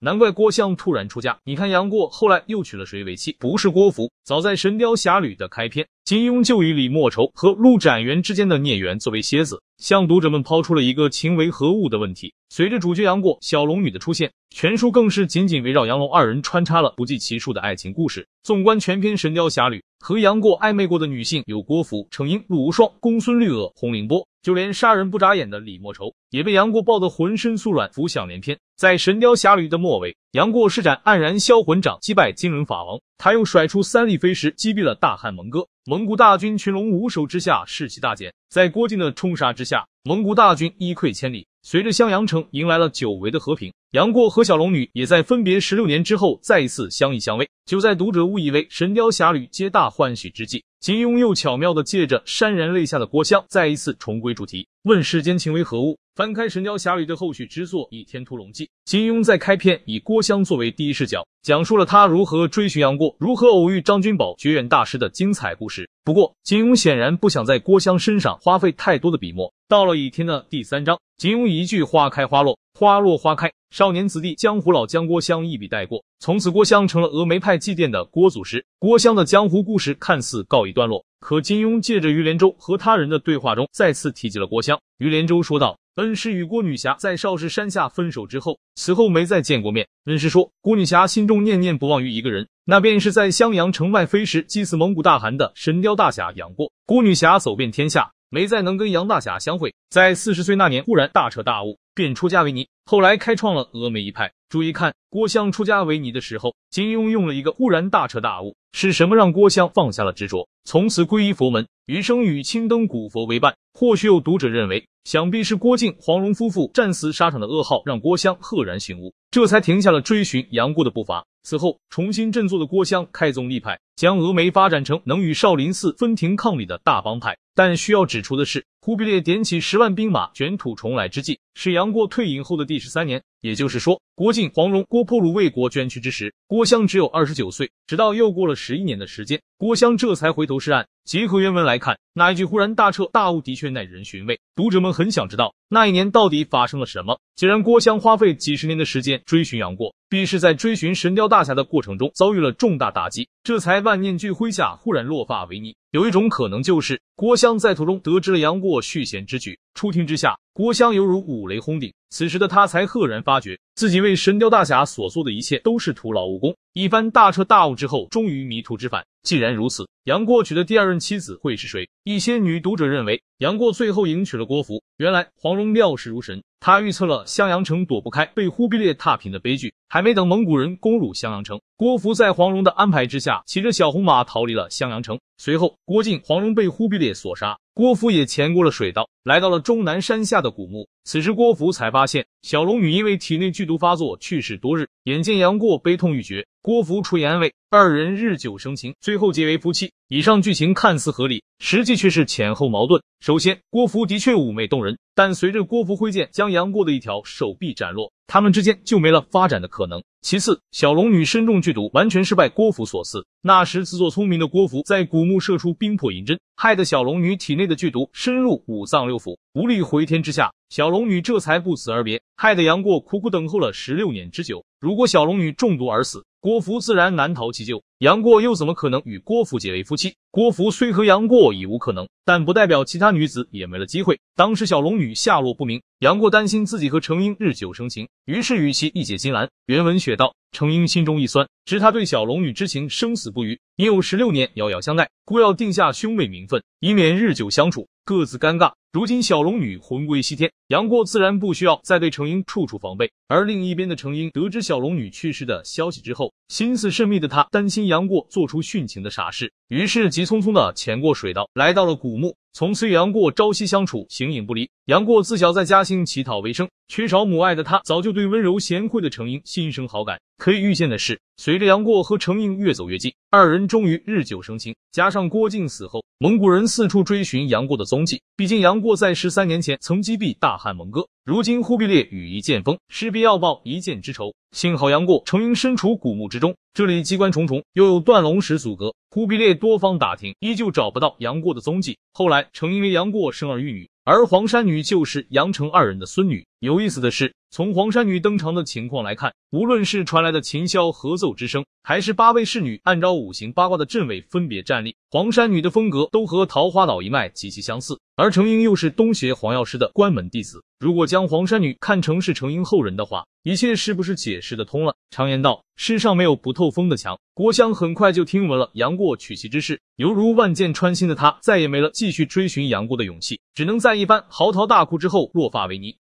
难怪郭襄突然出家，你看杨过后来又娶了谁为妻？不是郭芙。早在《神雕侠侣》的开篇，金庸就以李莫愁和陆展元之间的孽缘作为楔子，向读者们抛出了一个情为何物的问题。随着主角杨过、小龙女的出现，全书更是紧紧围绕杨龙二人穿插了不计其数的爱情故事。纵观全篇《神雕侠侣》，和杨过暧昧过的女性有郭芙、程英、陆无双、公孙绿萼、红凌波。就连杀人不眨眼的李莫愁也被杨过抱得浑身酥软，浮想联翩。在《神雕侠侣》的末尾，杨过施展黯然销魂掌击败金轮法王，他又甩出三粒飞石击毙了大汉蒙哥，蒙古大军群龙无首之下士气大减。在郭靖的冲杀之下，蒙古大军一溃千里。随着襄阳城迎来了久违的和平，杨过和小龙女也在分别十六年之后再一次相依相偎。就在读者误以为《神雕侠侣》皆大欢喜之际，金庸又巧妙地借着潸然泪下的郭襄，再一次重归主题，问世间情为何物。翻开《神雕侠侣》的后续之作《倚天屠龙记》，金庸在开篇以郭襄作为第一视角，讲述了他如何追寻杨过，如何偶遇张君宝、绝缘大师的精彩故事。不过，金庸显然不想在郭襄身上花费太多的笔墨。到了《倚天》的第三章，金庸一句“花开花落，花落花开”，少年子弟、江湖老将郭襄一笔带过。从此，郭襄成了峨眉派祭奠的郭祖师。郭襄的江湖故事看似告一段落，可金庸借着于连州和他人的对话中，再次提及了郭襄。于连州说道：“恩师与郭女侠在少室山下分手之后，此后没再见过面。恩师说，郭女侠心中念念不忘于一个人，那便是在襄阳城外飞时祭祀蒙古大汗的神雕大侠杨过。郭女侠走遍天下，没再能跟杨大侠相会，在四十岁那年，忽然大彻大悟。”便出家为尼，后来开创了峨眉一派。注意看，郭襄出家为尼的时候，金庸用了一个“忽然大彻大悟”，是什么让郭襄放下了执着，从此皈依佛门，余生与青灯古佛为伴？或许有读者认为，想必是郭靖黄蓉夫妇战死沙场的噩耗让郭襄赫然醒悟，这才停下了追寻杨过的步伐。此后，重新振作的郭襄开宗立派，将峨眉发展成能与少林寺分庭抗礼的大帮派。但需要指出的是，忽必烈点起十万兵马卷土重来之际，是杨过退隐后的第十三年，也就是说，郭靖、黄蓉、郭破虏为国捐躯之时，郭襄只有二十九岁。直到又过了十一年的时间，郭襄这才回头是岸。结合原文来看，那一句“忽然大彻大悟”的确耐人寻味，读者们很想知道那一年到底发生了什么。既然郭襄花费几十年的时间追寻杨过，必是在追寻神雕大侠的过程中遭遇了重大打击，这才万念俱灰下忽然落发为尼。有一种可能就是郭襄在途中得知了杨过续弦之举，初听之下，郭襄犹如五雷轰顶，此时的他才赫然发觉自己为神雕大侠所做的一切都是徒劳无功。一番大彻大悟之后，终于迷途知返。既然如此，杨过娶的第二任妻子会是谁？一些女读者认为杨过最后迎娶了郭芙。原来黄蓉料事如神。他预测了襄阳城躲不开被忽必烈踏平的悲剧。还没等蒙古人攻入襄阳城，郭芙在黄蓉的安排之下，骑着小红马逃离了襄阳城。随后，郭靖、黄蓉被忽必烈所杀，郭芙也潜过了水道，来到了终南山下的古墓。此时，郭芙才发现小龙女因为体内剧毒发作去世多日。眼见杨过悲痛欲绝，郭芙出言安慰，二人日久生情，最后结为夫妻。以上剧情看似合理，实际却是前后矛盾。首先，郭芙的确妩媚动人，但随着郭芙挥剑将杨过的一条手臂斩落。他们之间就没了发展的可能。其次，小龙女身中剧毒，完全是拜郭芙所赐。那时自作聪明的郭芙在古墓射出冰魄银针，害得小龙女体内的剧毒深入五脏六腑，无力回天之下，小龙女这才不辞而别，害得杨过苦苦等候了十六年之久。如果小龙女中毒而死，郭芙自然难逃其咎，杨过又怎么可能与郭芙结为夫妻？郭芙虽和杨过已无可能，但不代表其他女子也没了机会。当时小龙女下落不明，杨过担心自己和程英日久生情，于是与其一解金兰。原文写道，程英心中一酸，知他对小龙女之情生死不渝，已有十六年遥遥相待，故要定下兄妹名分，以免日久相处各自尴尬。如今小龙女魂归西天，杨过自然不需要再对程英处处防备。而另一边的程英得知小龙女去世的消息之后，心思慎密的他担心杨过做出殉情的傻事，于是急匆匆的潜过水道，来到了古墓。从此，杨过朝夕相处，形影不离。杨过自小在嘉兴乞讨为生，缺少母爱的他早就对温柔贤惠的程英心生好感。可以预见的是，随着杨过和程英越走越近，二人终于日久生情。加上郭靖死后，蒙古人四处追寻杨过的踪迹，毕竟杨过在十三年前曾击毙大汉蒙哥。如今忽必烈羽翼渐丰，势必要报一箭之仇。幸好杨过、程英身处古墓之中，这里机关重重，又有断龙石阻隔，忽必烈多方打听，依旧找不到杨过的踪迹。后来程英为杨过生儿育女，而黄山女就是杨、程二人的孙女。有意思的是，从黄山女登场的情况来看，无论是传来的琴箫合奏之声，还是八位侍女按照五行八卦的阵位分别站立，黄山女的风格都和桃花岛一脉极其相似。而程英又是东邪黄药师的关门弟子，如果将黄山女看成是程英后人的话，一切是不是解释得通了？常言道，世上没有不透风的墙。郭襄很快就听闻了杨过娶妻之事，犹如万箭穿心的他，再也没了继续追寻杨过的勇气，只能在一番嚎啕大哭之后落发为尼。